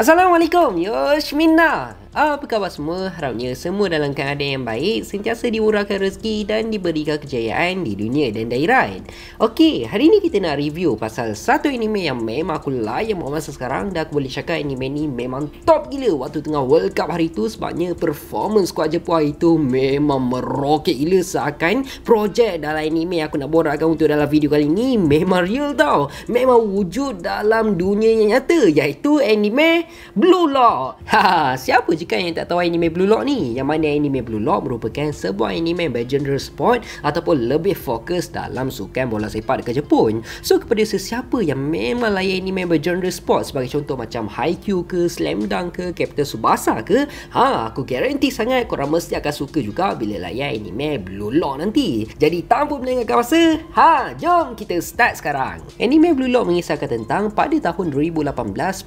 Assalamualaikum, yosh minna. Apa khabar semua? Harapnya semua dalam keadaan yang baik, sentiasa diurahkan rezeki dan diberikan kejayaan di dunia dan daerah. Okey, hari ini kita nak review pasal satu anime yang memang aku layan buat masa sekarang dan aku boleh cakap anime ni memang top gila waktu tengah World Cup hari tu sebabnya performance squad Jepun itu memang meroket gila seakan projek dalam anime yang aku nak borakkan untuk dalam video kali ini memang real tau. Memang wujud dalam dunia yang nyata iaitu anime Blue Lock. Haha, siapa jika yang tak tahu anime Blue Lock ni yang mana anime Blue Lock merupakan sebuah anime bergenre sport ataupun lebih fokus dalam sukan bola sepak dekat Jepun so kepada sesiapa yang memang layak anime bergenre sport sebagai contoh macam Haikyuu ke Slam Dunk ke Captain Subasa ke ha aku garanti sangat korang mesti akan suka juga bila layak anime Blue Lock nanti jadi tanpa melengahkan masa ha jom kita start sekarang anime Blue Lock mengisahkan tentang pada tahun 2018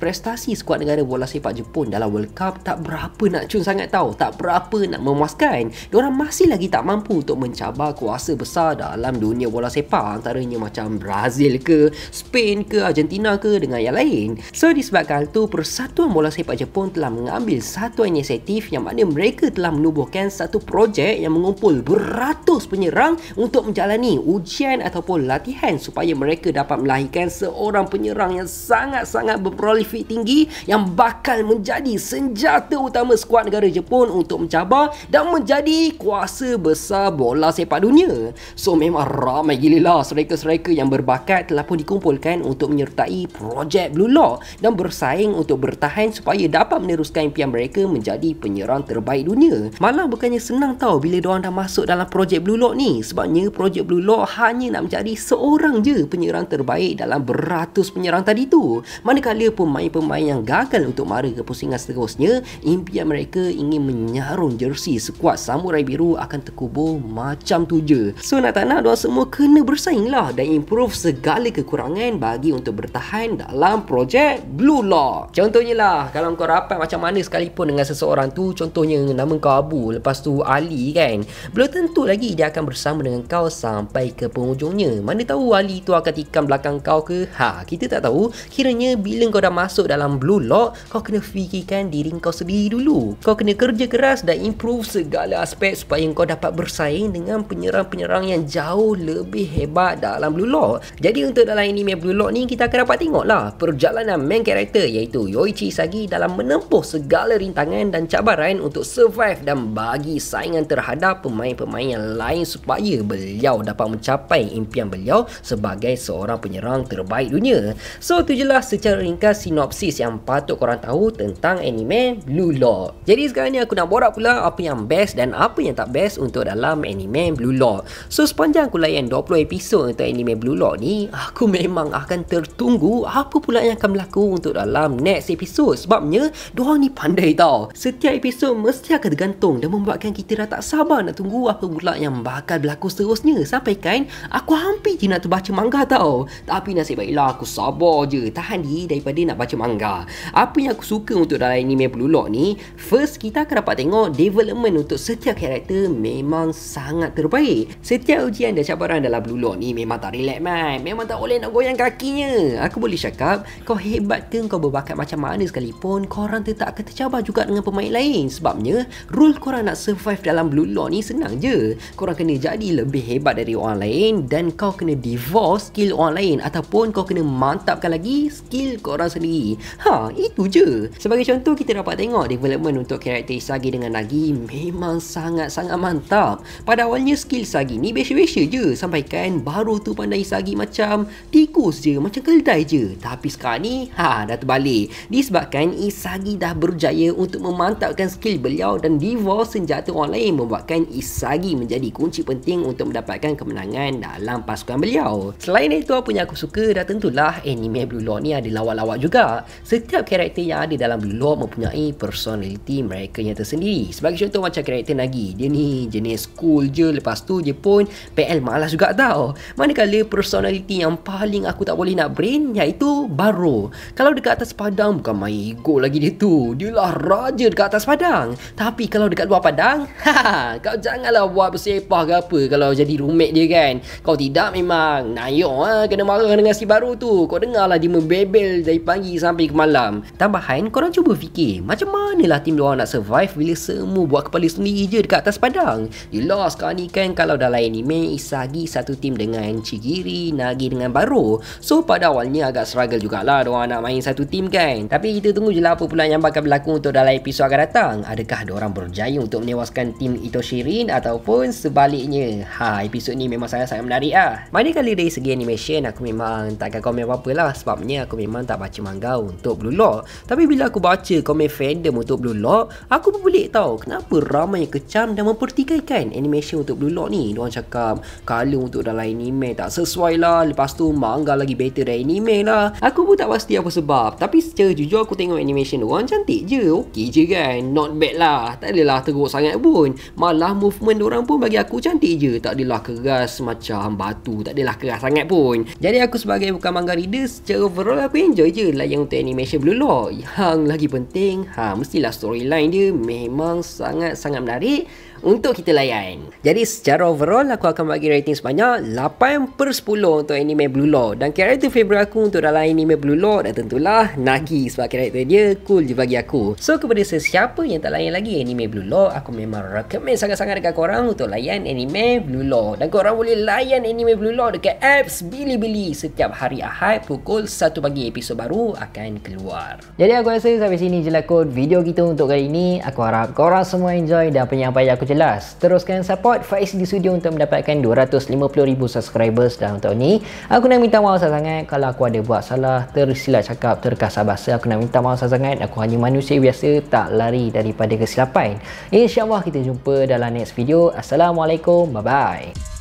prestasi skuad negara bola sepak Jepun dalam World Cup tak berhasil berapa nak cun sangat tau tak berapa nak memuaskan diorang masih lagi tak mampu untuk mencabar kuasa besar dalam dunia bola sepak antaranya macam Brazil ke Spain ke Argentina ke dengan yang lain so disebabkan tu persatuan bola sepak Jepun telah mengambil satu inisiatif yang mana mereka telah menubuhkan satu projek yang mengumpul beratus penyerang untuk menjalani ujian ataupun latihan supaya mereka dapat melahirkan seorang penyerang yang sangat-sangat berprolifik tinggi yang bakal menjadi senjata utama utama skuad negara Jepun untuk mencabar dan menjadi kuasa besar bola sepak dunia. So memang ramai gila lah striker-striker yang berbakat telah pun dikumpulkan untuk menyertai projek Blue Lock dan bersaing untuk bertahan supaya dapat meneruskan impian mereka menjadi penyerang terbaik dunia. Malah bukannya senang tau bila diorang dah masuk dalam projek Blue Lock ni sebabnya projek Blue Lock hanya nak menjadi seorang je penyerang terbaik dalam beratus penyerang tadi tu. Manakala pemain-pemain yang gagal untuk mara ke pusingan seterusnya, impian impian mereka ingin menyarung jersi sekuat samurai biru akan terkubur macam tu je. So nak tak nak diorang semua kena bersaing lah dan improve segala kekurangan bagi untuk bertahan dalam projek Blue Lock. Contohnya lah kalau kau rapat macam mana sekalipun dengan seseorang tu contohnya nama kau Abu lepas tu Ali kan belum tentu lagi dia akan bersama dengan kau sampai ke penghujungnya. Mana tahu Ali tu akan tikam belakang kau ke? Ha, kita tak tahu. Kiranya bila kau dah masuk dalam Blue Lock kau kena fikirkan diri kau sendiri dulu. Kau kena kerja keras dan improve segala aspek supaya kau dapat bersaing dengan penyerang-penyerang yang jauh lebih hebat dalam Blue Lock. Jadi untuk dalam anime Blue Lock ni kita akan dapat tengok lah perjalanan main karakter iaitu Yoichi Sagi dalam menempuh segala rintangan dan cabaran untuk survive dan bagi saingan terhadap pemain-pemain yang lain supaya beliau dapat mencapai impian beliau sebagai seorang penyerang terbaik dunia. So tu je lah secara ringkas sinopsis yang patut korang tahu tentang anime Blue Lock. Lock. Jadi sekarang ni aku nak borak pula apa yang best dan apa yang tak best untuk dalam anime Blue Lock. So sepanjang aku layan 20 episod untuk anime Blue Lock ni, aku memang akan tertunggu apa pula yang akan berlaku untuk dalam next episode sebabnya diorang ni pandai tau. Setiap episod mesti akan tergantung dan membuatkan kita dah tak sabar nak tunggu apa pula yang bakal berlaku seterusnya sampai kan aku hampir je nak terbaca manga tau. Tapi nasib baiklah aku sabar je tahan diri daripada nak baca manga. Apa yang aku suka untuk dalam anime Blue Lock ni first kita akan dapat tengok development untuk setiap karakter memang sangat terbaik. Setiap ujian dan cabaran dalam Blue Lock ni memang tak relax man. Memang tak boleh nak goyang kakinya. Aku boleh cakap, kau hebat ke kau berbakat macam mana sekalipun, korang tetap akan tercabar juga dengan pemain lain. Sebabnya, rule korang nak survive dalam Blue Lock ni senang je. Korang kena jadi lebih hebat dari orang lain dan kau kena divorce skill orang lain ataupun kau kena mantapkan lagi skill korang sendiri. Ha, itu je. Sebagai contoh, kita dapat tengok dia development untuk karakter Isagi dengan Nagi memang sangat-sangat mantap. Pada awalnya skill Isagi ni biasa-biasa je. Sampai kan baru tu pandai Isagi macam tikus je, macam keledai je. Tapi sekarang ni, ha dah terbalik. Disebabkan Isagi dah berjaya untuk memantapkan skill beliau dan devolve senjata orang lain membuatkan Isagi menjadi kunci penting untuk mendapatkan kemenangan dalam pasukan beliau. Selain itu, apa yang aku suka dah tentulah anime Blue Lock ni ada lawak-lawak juga. Setiap karakter yang ada dalam Blue Lock mempunyai persona personality mereka yang tersendiri sebagai contoh macam karakter Nagi dia ni jenis cool je lepas tu dia pun PL malas juga tau manakala personality yang paling aku tak boleh nak brain iaitu Baro kalau dekat atas padang bukan main ego lagi dia tu dia lah raja dekat atas padang tapi kalau dekat luar padang haha ha, kau janganlah buat bersepah ke apa kalau jadi roommate dia kan kau tidak memang nayok ha, kena marah dengan si Baro tu kau dengarlah dia membebel dari pagi sampai ke malam tambahan korang cuba fikir macam mana manalah tim diorang nak survive bila semua buat kepala sendiri je dekat atas padang yelah sekarang ni kan kalau dalam anime Isagi satu tim dengan Chigiri Nagi dengan baru. so pada awalnya agak struggle jugalah diorang nak main satu tim kan tapi kita tunggu je lah apa pula yang bakal berlaku untuk dalam episod akan datang adakah diorang berjaya untuk menewaskan tim Itoshirin ataupun sebaliknya ha episod ni memang sangat-sangat menarik lah mana kali dari segi animation aku memang takkan komen apa-apa lah sebabnya aku memang tak baca manga untuk Blue Lock tapi bila aku baca komen fandom untuk Blue Lock aku pun pelik tau kenapa ramai yang kecam dan mempertikaikan animation untuk Blue Lock ni diorang cakap color untuk dalam anime tak sesuai lah lepas tu mangga lagi better dari anime lah aku pun tak pasti apa sebab tapi secara jujur aku tengok animation diorang cantik je okey je kan not bad lah tak adalah teruk sangat pun malah movement orang pun bagi aku cantik je tak adalah keras macam batu tak adalah keras sangat pun jadi aku sebagai bukan manga reader secara overall aku enjoy je lah untuk animation Blue Lock yang lagi penting ha mestilah storyline dia memang sangat-sangat menarik untuk kita layan. Jadi secara overall aku akan bagi rating sebanyak 8 per 10 untuk anime Blue Law dan karakter favorite aku untuk dalam anime Blue Law Dan tentulah Nagi sebab karakter dia cool je bagi aku. So kepada sesiapa yang tak layan lagi anime Blue Law aku memang recommend sangat-sangat dekat korang untuk layan anime Blue Law dan korang boleh layan anime Blue Law dekat apps Bilibili setiap hari Ahad pukul 1 pagi episod baru akan keluar. Jadi aku rasa sampai sini je lah kot video kita untuk kali ini. Aku harap korang semua enjoy dan penyampaian aku jelas. Teruskan support Faiz di studio untuk mendapatkan 250,000 subscribers dalam tahun ni. Aku nak minta maaf sangat kalau aku ada buat salah, tersilap cakap, terkasar bahasa. Aku nak minta maaf sangat. Aku hanya manusia biasa tak lari daripada kesilapan. InsyaAllah kita jumpa dalam next video. Assalamualaikum. Bye-bye.